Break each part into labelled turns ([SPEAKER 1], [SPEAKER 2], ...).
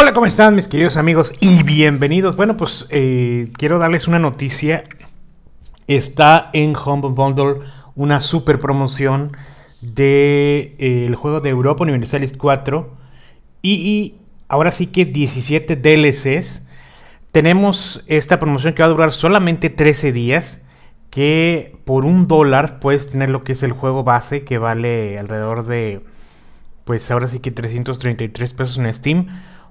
[SPEAKER 1] Hola, ¿cómo están mis queridos amigos y bienvenidos? Bueno, pues eh, quiero darles una noticia. Está en Home Bundle una super promoción del eh, juego de Europa Universalis 4 y, y, ahora sí que 17 DLCs. Tenemos esta promoción que va a durar solamente 13 días, que por un dólar puedes tener lo que es el juego base que vale alrededor de, pues ahora sí que 333 pesos en Steam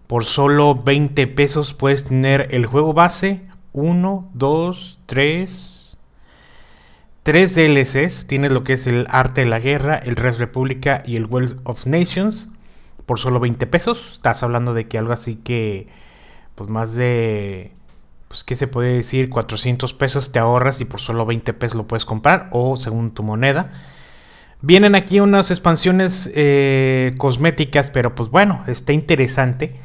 [SPEAKER 1] por solo 20 pesos puedes tener el juego base, 1, 2, 3, 3 DLCs. Tienes lo que es el Arte de la Guerra, el Res República y el Wealth of Nations. Por solo 20 pesos. Estás hablando de que algo así que, pues más de, pues qué se puede decir, 400 pesos te ahorras y por solo 20 pesos lo puedes comprar o según tu moneda. Vienen aquí unas expansiones eh, cosméticas, pero pues bueno, está interesante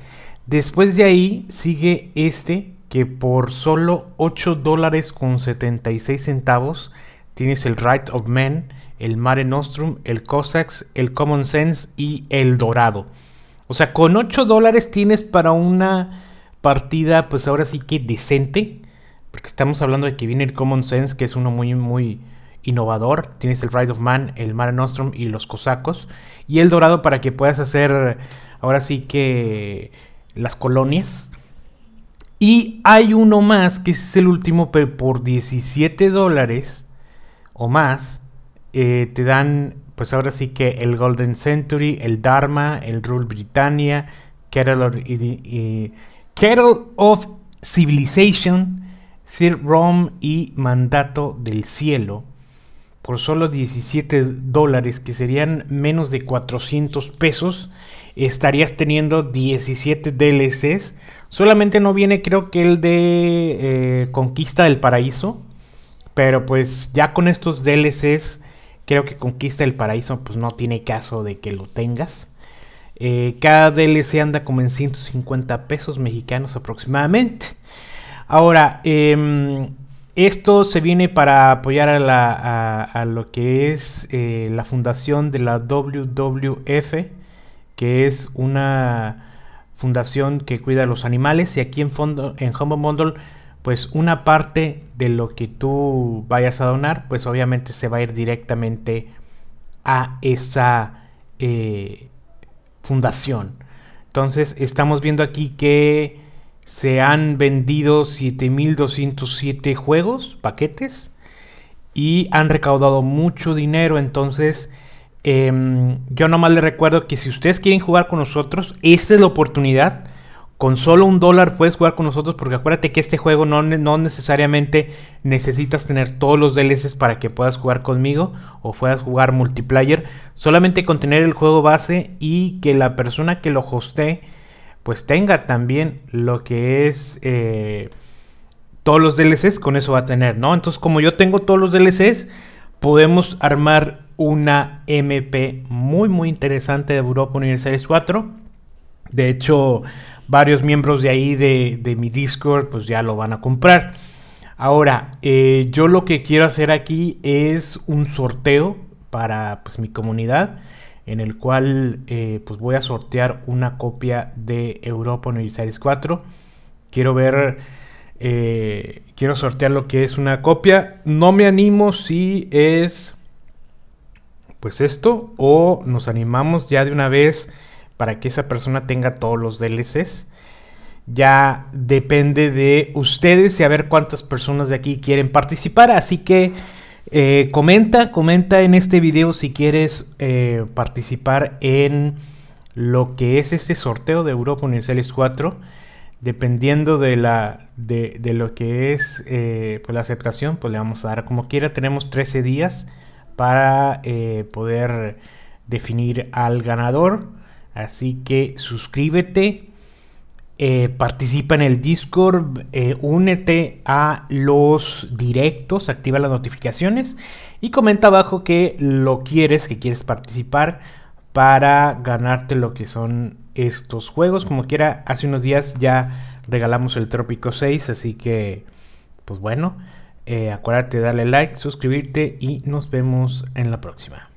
[SPEAKER 1] Después de ahí sigue este que por solo 8 dólares con 76 centavos tienes el Right of Man, el Mare Nostrum, el Cossacks, el Common Sense y el Dorado. O sea, con 8 dólares tienes para una partida pues ahora sí que decente. Porque estamos hablando de que viene el Common Sense, que es uno muy, muy, innovador. Tienes el Right of Man, el Mare Nostrum y los Cosacos. Y el Dorado para que puedas hacer ahora sí que las colonias. Y hay uno más, que es el último, pero por 17 dólares o más, eh, te dan, pues ahora sí que el Golden Century, el Dharma, el Rule Britannia, Kettle of, of Civilization, Sir Rome y Mandato del Cielo por solo 17 dólares, que serían menos de 400 pesos estarías teniendo 17 DLCs. Solamente no viene creo que el de eh, Conquista del Paraíso. Pero pues ya con estos DLCs creo que Conquista del Paraíso pues no tiene caso de que lo tengas. Eh, cada DLC anda como en 150 pesos mexicanos aproximadamente. Ahora, em, esto se viene para apoyar a, lo que es eh, la fundación de la WWF, que es una fundación que cuida a los animales y aquí en, fondo, en Humble Bundle pues una parte de lo que tú vayas a donar pues obviamente se va a ir directamente a esa eh, fundación entonces estamos viendo aquí que se han vendido 7207 juegos paquetes y han recaudado mucho dinero entonces Em, yo nomás les recuerdo que si ustedes quieren jugar con nosotros, esta es la oportunidad. Con solo un dólar puedes jugar con nosotros porque acuérdate que este juego no, necesariamente necesitas tener todos los DLCs para que puedas jugar conmigo o puedas jugar multiplayer. Solamente con tener el juego base y que la persona que lo hoste pues tenga también lo que es eh, todos los DLCs, con eso va a tener, ¿no? Entonces como yo tengo todos los DLCs, podemos armar una MP muy muy interesante de Europa Universalis 4. De hecho, varios miembros de ahí de, mi Discord pues ya lo van a comprar. Ahora, eh, yo lo que quiero hacer aquí es un sorteo para pues, mi comunidad en el cual eh, pues voy a sortear una copia de Europa Universalis 4. Quiero ver, eh, quiero sortear lo que es una copia. No me animo si es pues esto o nos animamos ya de una vez para que esa persona tenga todos los DLCs. Ya depende de ustedes y a ver cuántas personas de aquí quieren participar. Así que eh, comenta, comenta en este video si quieres eh, participar en lo que es este sorteo de Europa Universalis 4. Dependiendo de, la, de, lo que es eh, pues la aceptación, pues le vamos a dar como quiera. Tenemos 13 días para eh, poder definir al ganador. Así que suscríbete, eh, participa en el Discord, eh, únete a los directos, activa las notificaciones y comenta abajo que lo quieres, que quieres participar para ganarte lo que son estos juegos. Como quiera, hace unos días ya regalamos el Trópico 6, así que, pues bueno. Eh, acuérdate de darle like, suscribirte y nos vemos en la próxima.